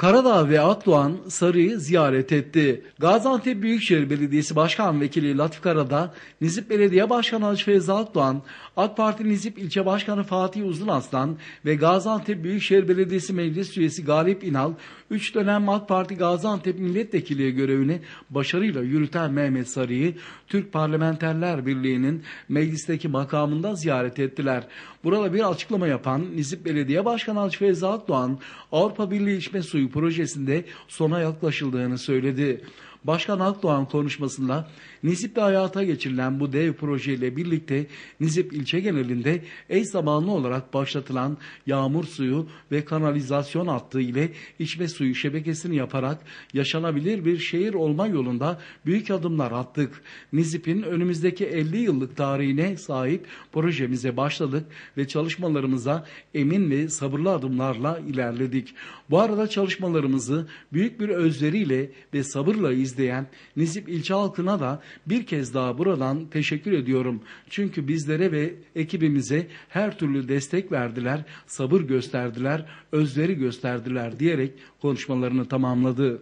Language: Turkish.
Karadağ ve Akdoğan Sarı'yı ziyaret etti. Gaziantep Büyükşehir Belediyesi Başkan Vekili Latif Karadağ, Nizip Belediye Başkanı Hacı Feyza Akdoğan, AK Parti Nizip İlçe Başkanı Fatih Uzunaslan ve Gaziantep Büyükşehir Belediyesi Meclis Üyesi Galip İnal, 3 dönem AK Parti Gaziantep Milletvekili görevini başarıyla yürüten Mehmet Sarı'yı Türk Parlamenterler Birliği'nin meclisteki makamında ziyaret ettiler. Burada bir açıklama yapan Nizip Belediye Başkanı Hacı Feyza Akdoğan, Avrupa Birliği İçme Suyu projesinde sona yaklaşıldığını söyledi. Başkan Akdoğan konuşmasında Nisip'te hayata geçirilen bu dev projeyle birlikte Nisip ilçe genelinde eş zamanlı olarak başlatılan yağmur suyu ve kanalizasyon hattı ile içme suyu şebekesini yaparak yaşanabilir bir şehir olma yolunda büyük adımlar attık. Nisip'in önümüzdeki 50 yıllık tarihine sahip projemize başladık ve çalışmalarımıza emin ve sabırlı adımlarla ilerledik. Bu arada çalışmalarımızı büyük bir özveriyle ve sabırla izledik izleyen Nisip ilçe halkına da bir kez daha buradan teşekkür ediyorum. Çünkü bizlere ve ekibimize her türlü destek verdiler, sabır gösterdiler, özleri gösterdiler diyerek konuşmalarını tamamladı.